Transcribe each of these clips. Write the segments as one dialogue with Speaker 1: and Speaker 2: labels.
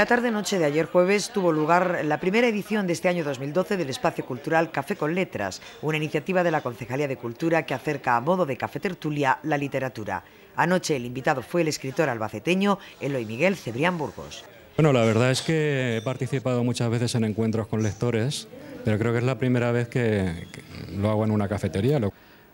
Speaker 1: la tarde-noche de ayer jueves tuvo lugar la primera edición de este año 2012 del espacio cultural Café con Letras, una iniciativa de la Concejalía de Cultura que acerca a modo de cafetertulia la literatura. Anoche el invitado fue el escritor albaceteño Eloy Miguel Cebrián Burgos.
Speaker 2: Bueno, la verdad es que he participado muchas veces en encuentros con lectores, pero creo que es la primera vez que, lo hago en una cafetería.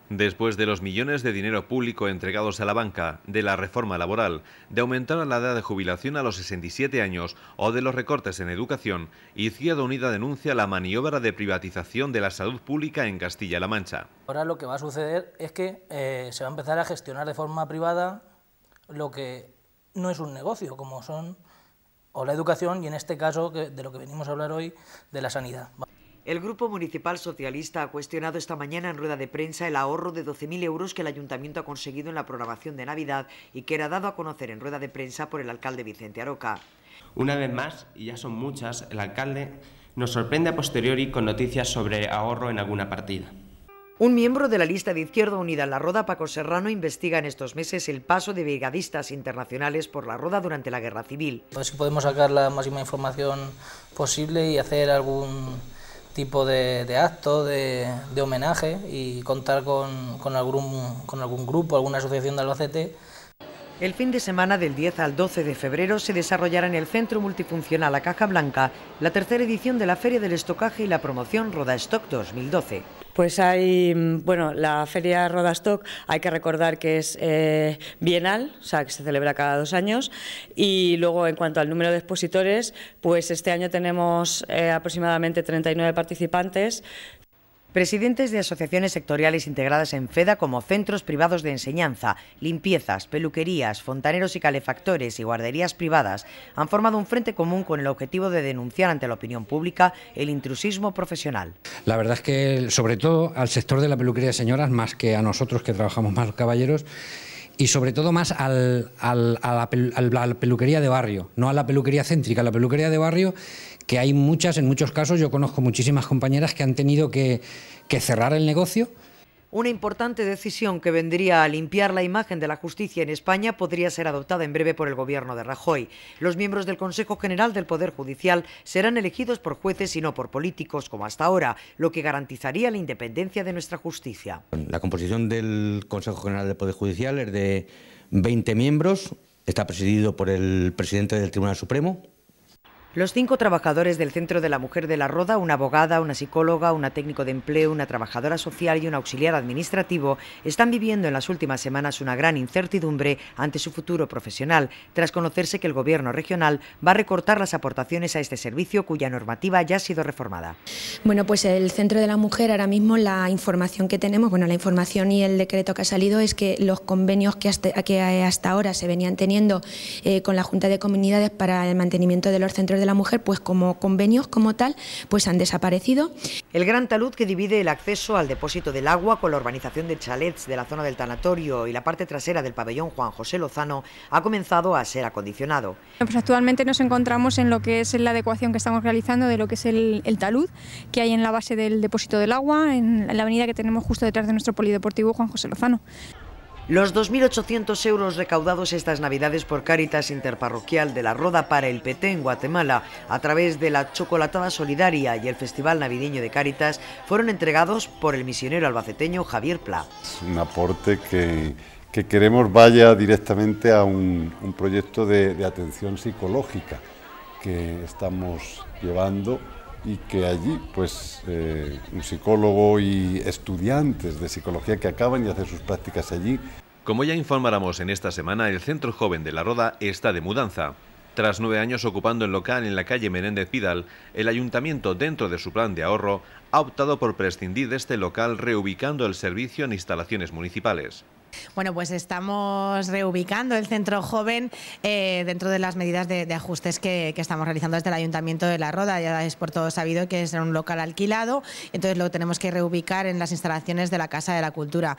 Speaker 2: Después de los millones de dinero público entregados a la banca, de la reforma laboral, de aumentar la edad de jubilación a los 67 años o de los recortes en educación, Izquierda Unida denuncia la maniobra de privatización de la salud pública en Castilla-La Mancha. Ahora lo que va a suceder es que eh, se va a empezar a gestionar de forma privada lo que no es un negocio, como son
Speaker 1: o la educación y en este caso de lo que venimos a hablar hoy, de la sanidad. El Grupo Municipal Socialista ha cuestionado esta mañana en rueda de prensa el ahorro de 12.000 euros que el Ayuntamiento ha conseguido en la programación de Navidad y que era dado a conocer en rueda de prensa por el alcalde Vicente Aroca.
Speaker 2: Una vez más, y ya son muchas, el alcalde nos sorprende a posteriori con noticias sobre ahorro en alguna partida.
Speaker 1: Un miembro de la lista de Izquierda Unida en la Roda, Paco Serrano, investiga en estos meses el paso de brigadistas internacionales por la Roda durante la Guerra Civil.
Speaker 2: A ver si podemos sacar la máxima información posible y hacer algún tipo de, acto, de, homenaje y contar con, algún, grupo, alguna asociación de Albacete.
Speaker 1: El fin de semana del 10 al 12 de febrero se desarrollará en el Centro Multifuncional La Caja Blanca la tercera edición de la Feria del Estocaje y la promoción Roda Stock 2012. Pues hay, mm, bueno, la Feria Rodastock hay que recordar que es eh, bienal, o sea, que se celebra cada dos años. Y luego, en cuanto al número de expositores, pues este año tenemos eh, aproximadamente 39 participantes, presidentes de asociaciones sectoriales integradas en FEDA como centros privados de enseñanza, limpiezas, peluquerías, fontaneros y calefactores y guarderías privadas, han formado un frente común con el objetivo de denunciar ante la opinión pública el intrusismo profesional.
Speaker 2: La verdad es que, sobre todo al sector de la peluquería de señoras, más que a nosotros que trabajamos más caballeros, y sobre todo más al, a, la
Speaker 1: peluquería de barrio, no a la peluquería céntrica, a la peluquería de barrio, que hay muchas, en muchos casos, yo conozco muchísimas compañeras que han tenido que, que cerrar el negocio una importante decisión que vendría a limpiar la imagen de la justicia en España podría ser adoptada en breve por el gobierno de Rajoy. Los miembros del Consejo General del Poder Judicial serán elegidos por jueces y no por políticos, como hasta ahora, lo que garantizaría la independencia de nuestra justicia.
Speaker 2: La composición del Consejo General del Poder Judicial es de 20 miembros, está presidido por el presidente del Tribunal Supremo,
Speaker 1: los cinco trabajadores del Centro de la Mujer de la Roda, una abogada, una psicóloga, una técnico de empleo, una trabajadora social y un auxiliar administrativo, están viviendo en las últimas semanas una gran incertidumbre ante su futuro profesional, tras conocerse que el Gobierno regional va a recortar las aportaciones a este servicio cuya normativa ya ha sido reformada. Bueno, pues el Centro de la Mujer ahora mismo la información que tenemos, bueno, la información y el decreto que ha salido es que los convenios que hasta, hasta ahora se venían teniendo eh, con la Junta de Comunidades para el mantenimiento de los centros de la Mujer, pues como convenios como tal, pues han desaparecido. El gran talud que divide el acceso al depósito del agua con la urbanización de chalets de la zona del tanatorio y la parte trasera del pabellón Juan José Lozano ha comenzado a ser acondicionado. Pues actualmente nos encontramos en lo que es la adecuación que estamos realizando de lo que es el talud que hay en la base del depósito del agua, en la avenida que tenemos justo detrás de nuestro polideportivo Juan José Lozano. Los 2.800 euros recaudados estas Navidades por Cáritas Interparroquial de la Roda para el PT en Guatemala a través de la Chocolatada Solidaria y el Festival Navideño de Cáritas fueron entregados por el misionero albaceteño Javier Pla.
Speaker 2: Es un aporte que, queremos vaya directamente a un, proyecto de atención psicológica que estamos llevando y que allí pues eh, un psicólogo y estudiantes de psicología que acaban y hacen sus prácticas allí. Como ya informáramos en esta semana, el Centro Joven de La Roda está de mudanza. Tras nueve años ocupando el local en la calle Menéndez Pidal, el ayuntamiento, dentro de su plan de ahorro, ha optado por prescindir de este local reubicando el servicio en instalaciones municipales.
Speaker 1: Bueno, pues estamos reubicando el centro joven eh, dentro de las medidas de, ajustes que, estamos realizando desde el Ayuntamiento de La Roda. Ya es por todo sabido que es un local alquilado, entonces lo tenemos que reubicar en las instalaciones de la Casa de la Cultura.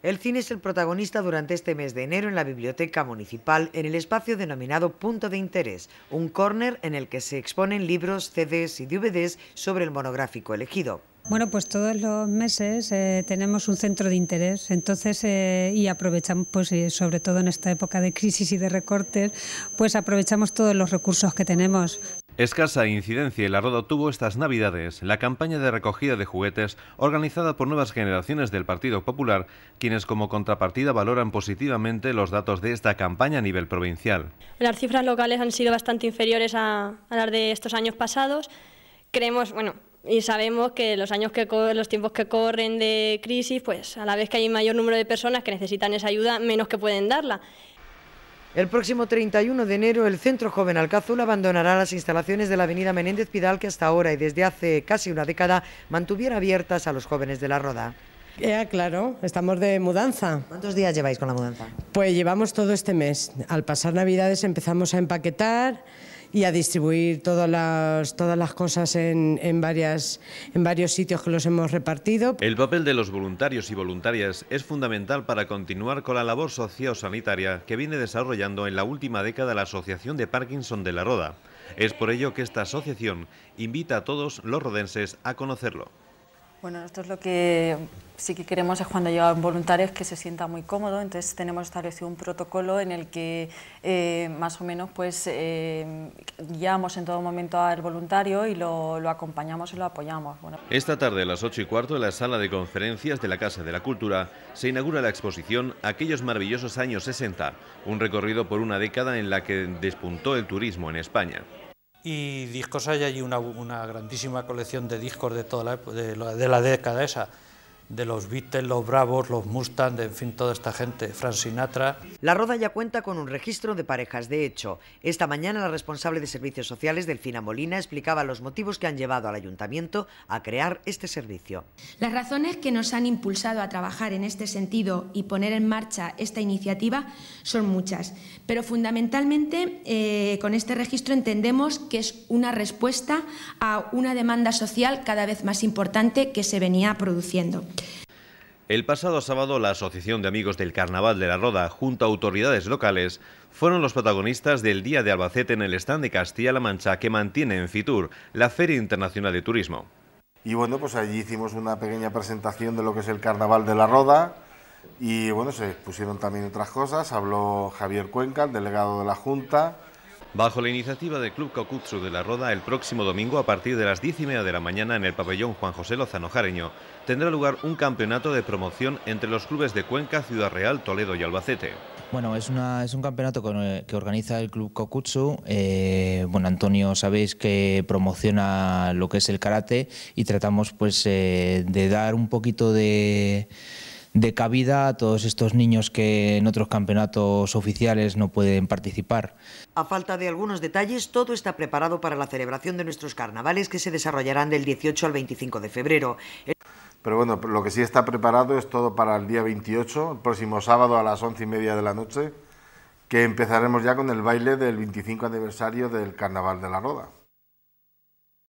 Speaker 1: El cine es el protagonista durante este mes de enero en la Biblioteca Municipal, en el espacio denominado Punto de Interés, un córner en el que se exponen libros, CDs y DVDs sobre el monográfico elegido. Bueno, pues todos los meses eh, tenemos un centro de interés, entonces eh, y aprovechamos, pues eh, sobre todo en esta época de crisis y de recortes, pues aprovechamos todos los recursos que tenemos.
Speaker 2: Escasa incidencia y la tuvo estas Navidades la campaña de recogida de juguetes organizada por nuevas generaciones del Partido Popular, quienes como contrapartida valoran positivamente los datos de esta campaña a nivel provincial. Las cifras locales han sido bastante inferiores a, a las de estos años pasados. Creemos, bueno, y sabemos que los años que los tiempos que corren de crisis, pues a la vez que hay mayor número de personas que necesitan esa ayuda, menos que pueden darla.
Speaker 1: El próximo 31 de enero el Centro Joven Alcázul abandonará las instalaciones de la Avenida Menéndez Pidal que hasta ahora y desde hace casi una década mantuviera abiertas a los jóvenes de la Roda. Ya, claro, estamos de mudanza. ¿Cuántos días lleváis con la mudanza? Pues llevamos todo este mes. Al pasar Navidades empezamos a empaquetar y a distribuir todas las, todas las cosas en, en varios sitios que los hemos repartido.
Speaker 2: El papel de los voluntarios y voluntarias es fundamental para continuar con la labor sociosanitaria que viene desarrollando en la última década la Asociación de Parkinson de la Roda. Es por ello que esta asociación invita a todos los rodenses a conocerlo.
Speaker 1: Bueno, esto es lo que sí que queremos es cuando llegan voluntarios que se sienta muy cómodo, entonces tenemos establecido un protocolo en el que eh, más o menos pues eh, guiamos en todo momento al voluntario y lo, acompañamos y lo apoyamos.
Speaker 2: Esta tarde a las 8 y cuarto en la sala de conferencias de la Casa de la Cultura se inaugura la exposición Aquellos maravillosos años 60, un recorrido por una década en la que despuntó el turismo en España y discos hay allí una, grandísima colección de discos de toda la, de, de la década esa de los Beatles, los Bravos, los
Speaker 1: Mustangs, en fin, toda esta gente, Frank Sinatra. La Roda ya cuenta con un registro de parejas. De hecho, esta mañana la responsable de Servicios Sociales, Delfina Molina, explicaba los motivos que han llevado al Ayuntamiento a crear este servicio. Las razones que nos han impulsado a trabajar en este sentido y poner en marcha esta iniciativa son muchas, pero fundamentalmente eh, con este registro entendemos que es una respuesta a una demanda social cada vez más importante que se venía produciendo.
Speaker 2: El pasado sábado, la Asociación de Amigos del Carnaval de la Roda, junto a autoridades locales, fueron los protagonistas del Día de Albacete en el stand de Castilla-La Mancha que mantiene en Fitur, la Feria Internacional de Turismo. Y bueno, pues allí hicimos una pequeña presentación de lo que es el Carnaval de la Roda y bueno, se pusieron también otras cosas, habló Javier Cuenca, el delegado de la Junta, Bajo la iniciativa del Club Cocutsu de la Roda, el próximo domingo a partir de las 10 y media de la mañana en el pabellón Juan José Lozano Jareño tendrá lugar un campeonato de promoción entre los clubes de Cuenca, Ciudad Real, Toledo y Albacete. Bueno, es, una, es un campeonato eh, que, organiza el Club Kokutsu. Eh, bueno, Antonio, sabéis que promociona lo que es el karate y tratamos pues eh, de dar un poquito de de cabida a todos estos niños que en otros campeonatos oficiales no pueden participar.
Speaker 1: A falta de algunos detalles, todo está preparado para la celebración de nuestros carnavales que se desarrollarán del 18 al 25 de febrero.
Speaker 2: Pero bueno, lo que sí está preparado es todo para el día 28, el próximo sábado a las 11 y media de la noche, que empezaremos ya con el baile del 25 aniversario del Carnaval de la Roda.